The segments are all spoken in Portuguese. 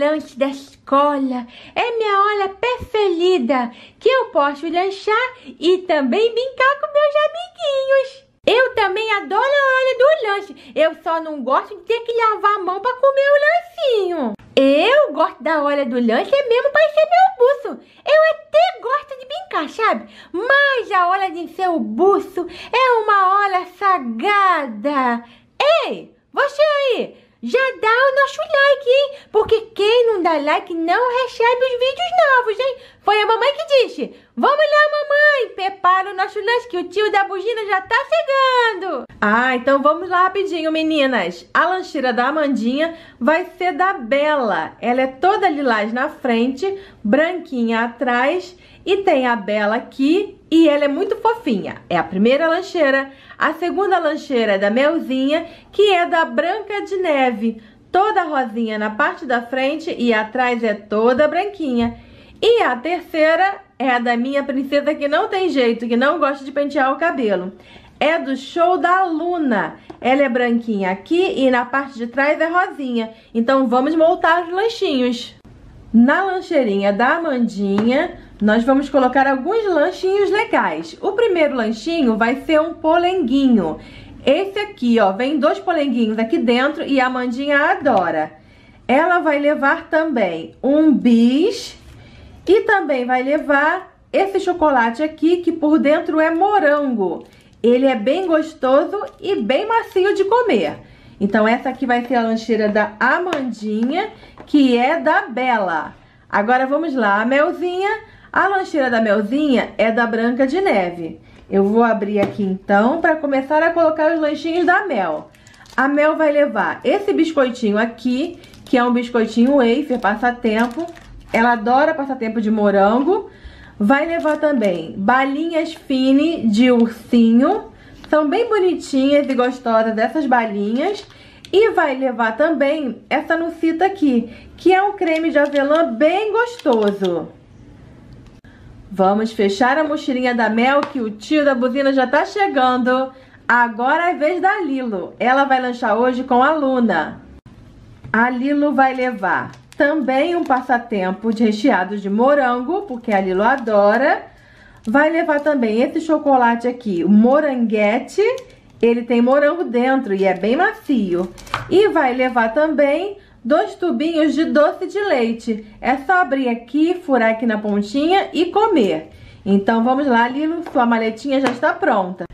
lanche da escola. É minha hora preferida, que eu posso lanchar e também brincar com meus amiguinhos. Eu também adoro a hora do lanche. Eu só não gosto de ter que lavar a mão para comer o lanchinho. Eu gosto da hora do lanche é mesmo para encher meu buço. Eu até gosto de brincar, sabe? Mas a hora de encher o buço é uma hora sagrada. Ei, você aí! já dá o nosso like, hein? Porque quem não dá like não recebe os vídeos novos, hein? Foi a mamãe que disse. Vamos lá, mamãe, prepara o nosso lanche que o tio da bugina já tá chegando. Ah, então vamos lá rapidinho, meninas. A lancheira da Amandinha vai ser da Bela. Ela é toda lilás na frente, branquinha atrás e tem a Bela aqui e ela é muito fofinha. É a primeira lancheira. A segunda lancheira é da Melzinha, que é da Branca de Neve. Toda rosinha na parte da frente e atrás é toda branquinha. E a terceira é a da minha princesa que não tem jeito, que não gosta de pentear o cabelo. É do show da Luna. Ela é branquinha aqui e na parte de trás é rosinha. Então vamos montar os lanchinhos. Na lancheirinha da Amandinha, nós vamos colocar alguns lanchinhos legais. O primeiro lanchinho vai ser um polenguinho. Esse aqui, ó, vem dois polenguinhos aqui dentro e a Mandinha adora. Ela vai levar também um bis e também vai levar esse chocolate aqui, que por dentro é morango. Ele é bem gostoso e bem macio de comer. Então essa aqui vai ser a lancheira da Amandinha, que é da Bela. Agora vamos lá, a Melzinha a lancheira da Melzinha é da Branca de Neve. Eu vou abrir aqui então para começar a colocar os lanchinhos da Mel. A Mel vai levar esse biscoitinho aqui, que é um biscoitinho wafer, passatempo. Ela adora passatempo de morango. Vai levar também balinhas fine de ursinho. São bem bonitinhas e gostosas essas balinhas. E vai levar também essa nucita aqui, que é um creme de avelã bem gostoso. Vamos fechar a mochilinha da Mel que o tio da buzina já tá chegando. Agora é vez da Lilo. Ela vai lanchar hoje com a Luna. A Lilo vai levar também um passatempo de recheado de morango, porque a Lilo adora. Vai levar também esse chocolate aqui, o moranguete. Ele tem morango dentro e é bem macio. E vai levar também dois tubinhos de doce de leite. É só abrir aqui, furar aqui na pontinha e comer. Então vamos lá, Lilo, sua maletinha já está pronta.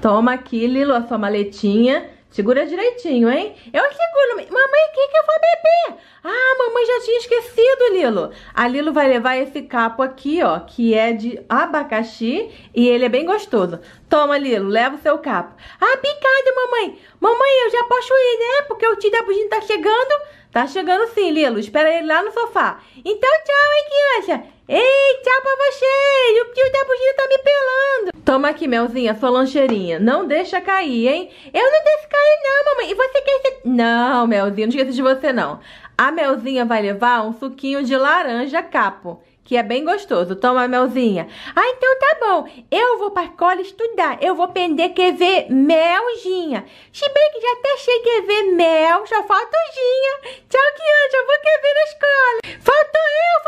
Toma aqui, Lilo, a sua maletinha. Segura direitinho, hein? Eu seguro. Mamãe, o que, que eu vou beber? Ah, mamãe já tinha esquecido, Lilo. A Lilo vai levar esse capo aqui, ó, que é de abacaxi e ele é bem gostoso. Toma, Lilo, leva o seu capo. Ah, picado, mamãe. Mamãe, eu já posso ir, né? Porque o tio da tá chegando. Tá chegando sim, Lilo. Espera ele lá no sofá. Então tchau, hein, criança? Ei, tchau pra você. O tio da bugina tá me pelando. Toma aqui, Melzinha, sua lancheirinha. Não deixa cair, hein? Eu não deixo cair não, mamãe. E você quer ser... Não, Melzinha, não esqueci de você não. A Melzinha vai levar um suquinho de laranja capo que é bem gostoso. Toma, Melzinha. Ah, então tá bom. Eu vou pra escola estudar. Eu vou aprender que ver Melzinha. Se bem que já até achei que ver Mel, só falta Ginha. Tchau, antes eu vou querer ver na escola. Faltou eu,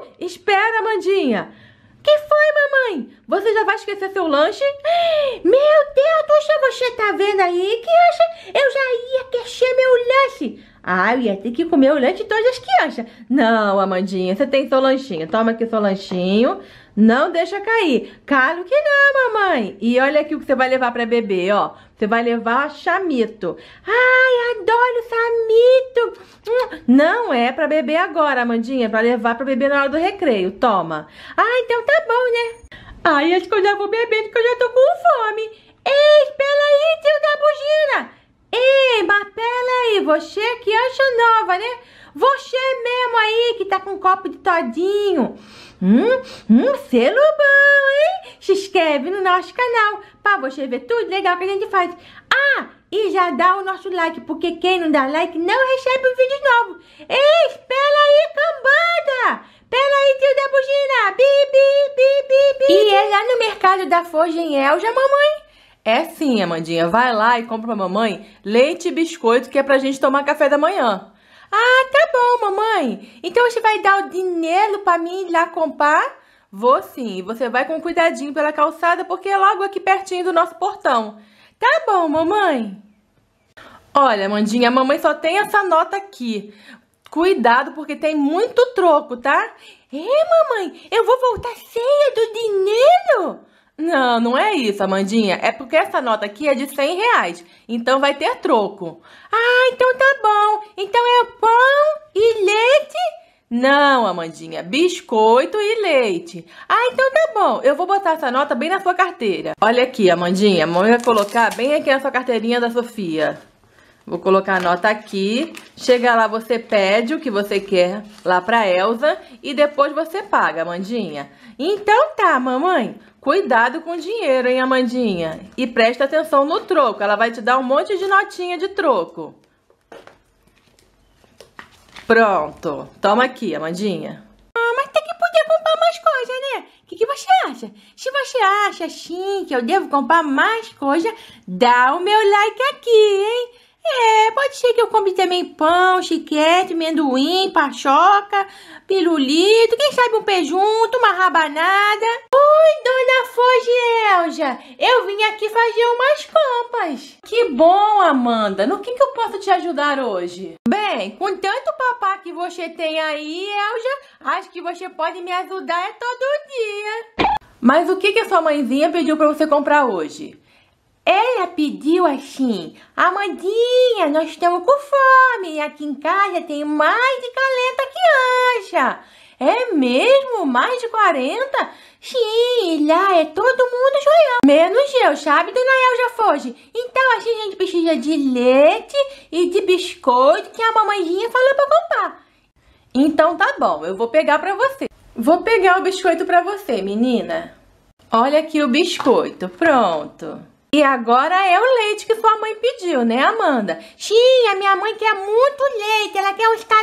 faltou eu. Espera, Mandinha. Que foi, mamãe? Você já vai esquecer seu lanche? Meu Deus você tá vendo aí que eu já, eu já ia querer meu lanche. Ah, eu ia ter que comer o lanche todo todas as crianças. Não, Amandinha, você tem seu lanchinho. Toma aqui seu lanchinho. Não deixa cair. Claro que não, mamãe. E olha aqui o que você vai levar pra beber, ó. Você vai levar chamito. Ai, adoro chamito. Hum. Não é pra beber agora, Amandinha. É pra levar pra beber na hora do recreio. Toma. Ah, então tá bom, né? Ai, acho que eu já vou beber porque eu já tô com fome. Ei, espera aí, tio da bugina. Ei, você que acha nova, né? Você mesmo aí que tá com um copo de todinho. Hum, hum, selo bom, hein? Se inscreve no nosso canal pra você ver tudo legal que a gente faz. Ah, e já dá o nosso like, porque quem não dá like não recebe o um vídeo novo. Ei, espera aí, cambada! Pera aí, tio da bugina, Bi, bi, bi, bi, bi. E é lá no mercado da Fogem Elja, mamãe. É sim, Amandinha. Vai lá e compra pra mamãe leite e biscoito que é pra gente tomar café da manhã. Ah, tá bom, mamãe. Então você vai dar o dinheiro pra mim ir lá comprar? Vou sim. Você vai com cuidadinho pela calçada porque é logo aqui pertinho do nosso portão. Tá bom, mamãe. Olha, amandinha, a mamãe só tem essa nota aqui. Cuidado, porque tem muito troco, tá? É, mamãe, eu vou voltar cheia do dinheiro? Não, não é isso, Amandinha. É porque essa nota aqui é de 100 reais. Então vai ter troco. Ah, então tá bom. Então é pão e leite? Não, Amandinha. Biscoito e leite. Ah, então tá bom. Eu vou botar essa nota bem na sua carteira. Olha aqui, Amandinha. A vai colocar bem aqui na sua carteirinha da Sofia. Vou colocar a nota aqui. Chega lá, você pede o que você quer lá pra Elsa e depois você paga, Amandinha. Então tá, mamãe. Cuidado com o dinheiro, hein, Amandinha? E presta atenção no troco. Ela vai te dar um monte de notinha de troco. Pronto. Toma aqui, Amandinha. Ah, mas tem que poder comprar mais coisas, né? O que, que você acha? Se você acha, sim, que eu devo comprar mais coisa, dá o meu like aqui, hein? É, pode ser que eu compre também pão, chiquete, amendoim, pachoca, pirulito, quem sabe um pejunto, uma rabanada. Oi, dona Fogielja, eu vim aqui fazer umas compras. Que bom, Amanda. No que, que eu posso te ajudar hoje? Bem, com tanto papá que você tem aí, Elja, acho que você pode me ajudar todo dia. Mas o que, que a sua mãezinha pediu para você comprar hoje? Ela pediu assim: Amandinha, nós estamos com fome. E aqui em casa tem mais de 40 que acha. É mesmo? Mais de 40? Sim, lá é todo mundo joião. Menos eu, sabe, Dona Elja Foge? Então, assim, a gente precisa de leite e de biscoito que a mamãezinha falou pra comprar. Então tá bom, eu vou pegar pra você. Vou pegar o biscoito pra você, menina. Olha aqui o biscoito, pronto. E agora é o leite que sua mãe pediu, né, Amanda? a minha mãe quer muito leite, ela quer uns 40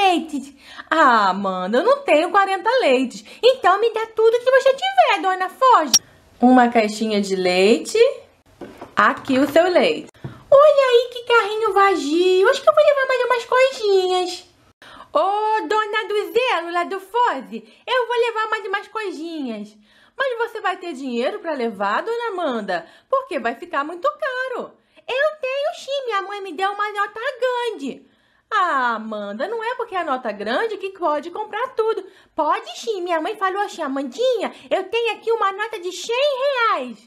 leites. Ah, Amanda, eu não tenho 40 leites. Então me dá tudo que você tiver, dona Foge. Uma caixinha de leite. Aqui o seu leite. Olha aí que carrinho vazio. Acho que eu vou levar mais umas coisinhas. Ô, oh, dona do Zelo, lá do Foz, eu vou levar mais umas coisinhas. Mas você vai ter dinheiro para levar, dona Amanda? Porque vai ficar muito caro. Eu tenho sim, minha mãe me deu uma nota grande. Ah, Amanda, não é porque a é nota grande que pode comprar tudo. Pode sim, minha mãe falou assim, Amandinha, eu tenho aqui uma nota de 100 reais.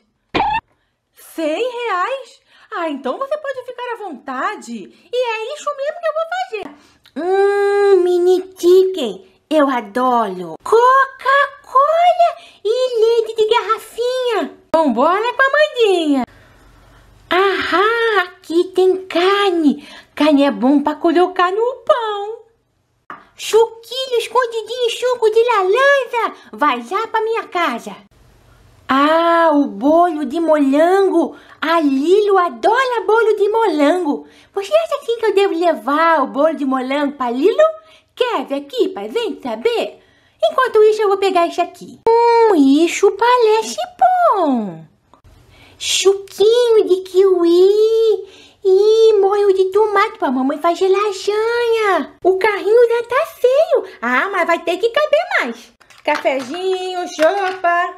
100 reais? Ah, então você pode ficar à vontade. E é isso mesmo que eu vou fazer. Hum, mini chicken, eu adoro. Coca-Cola. E leite de garrafinha. Vambora né, com a Mandinha. Ahá, aqui tem carne. Carne é bom pra colocar no pão. Chuquilho escondidinho chuco de laranja. Vai já pra minha casa. Ah, o bolo de molango! A Lilo adora bolo de molango! Você acha assim que eu devo levar o bolo de molango para Lilo? Quer ver aqui pai, vem saber? Enquanto isso, eu vou pegar esse aqui. Hum, isso parece bom. Chuquinho de kiwi. E molho de tomate pra mamãe fazer lasanha. O carrinho já tá feio. Ah, mas vai ter que caber mais. Cafezinho, sopa,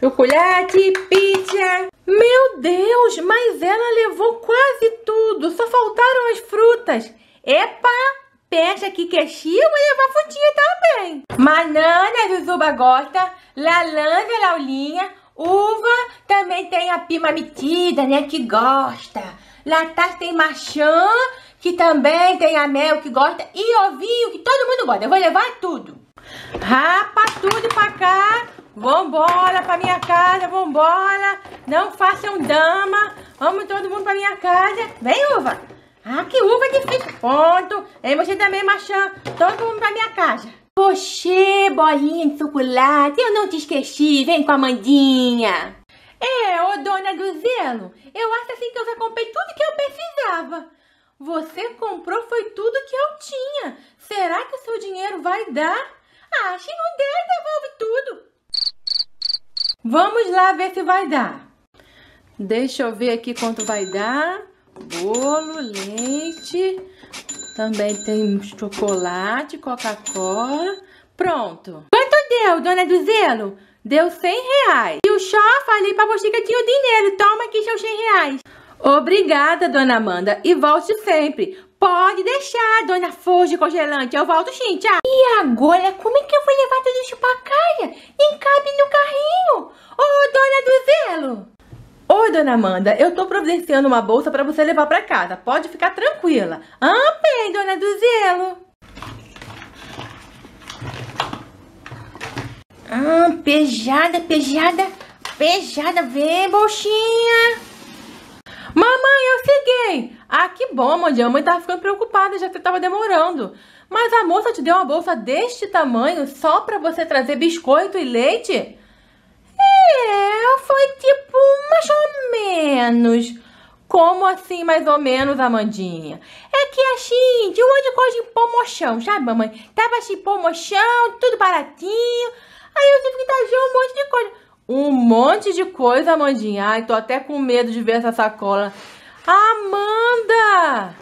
chocolate, pizza. Meu Deus, mas ela levou quase tudo. Só faltaram as frutas. Epa! pensa que queixinho e levar frutinha também. Banana, Zuzuba gosta, laranja, Laulinha, uva, também tem a pima metida, né, que gosta. Latas tem maçã, que também tem a mel, que gosta, e ovinho, que todo mundo gosta. Eu vou levar tudo. Rapa tudo pra cá, vambora pra minha casa, vambora. Não façam dama, vamos todo mundo pra minha casa. Vem, uva. Ah, que uva é difícil. Ponto. E você também, Machã. Todo mundo pra minha casa. Poxa, bolinha de chocolate. Eu não te esqueci. Vem com a Mandinha. É, ô dona do zelo. Eu acho assim que eu já comprei tudo que eu precisava. Você comprou foi tudo que eu tinha. Será que o seu dinheiro vai dar? Ah, se não der, devolve tudo. Vamos lá ver se vai dar. Deixa eu ver aqui quanto vai dar bolo, leite, também tem chocolate, Coca-Cola. Pronto. Quanto deu, dona do zelo? Deu 100 reais. E o chá, falei pra você que tinha o dinheiro. Toma aqui seus 100 reais. Obrigada, dona Amanda. E volte sempre. Pode deixar, dona Forja Congelante. Eu volto sim, tchau. E agora, como é que eu vou levar tudo isso pra dona Amanda, eu tô providenciando uma bolsa para você levar para casa. Pode ficar tranquila. Amém, ah, dona do Zelo. Ah, pejada, pejada, pejada, vem, bolsinha. Mamãe, eu cheguei. Ah, que bom, Amandinha. A mãe tava ficando preocupada, já que tava demorando. Mas a moça te deu uma bolsa deste tamanho só pra você trazer biscoito e leite? É, foi tipo mais ou menos. Como assim, mais ou menos, Amandinha? É que assim, de um monte de coisa em promoção, sabe, mamãe? Tava assim, promoção, tudo baratinho. Aí eu tive que trazer um monte de coisa. Um monte de coisa, Amandinha. Ai, tô até com medo de ver essa sacola. Amanda!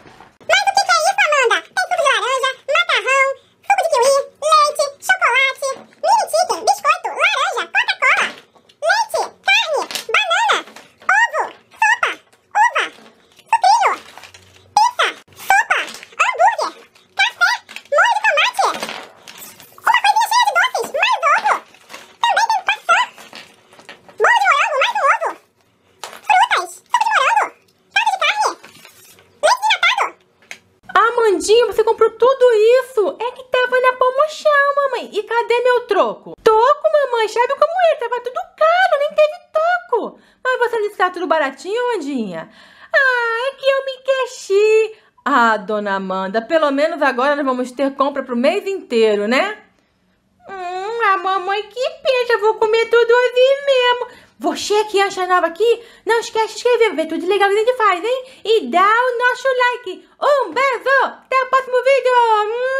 de estar tudo baratinho, Andinha? Ah, é que eu me queixi. Ah, dona Amanda, pelo menos agora nós vamos ter compra pro mês inteiro, né? Hum, a mamãe que pensa, vou comer tudo assim mesmo. Você que acha nova aqui, não esquece de inscrever, ver tudo legal que a gente faz, hein? E dá o nosso like. Um beijo, até o próximo vídeo. Hum.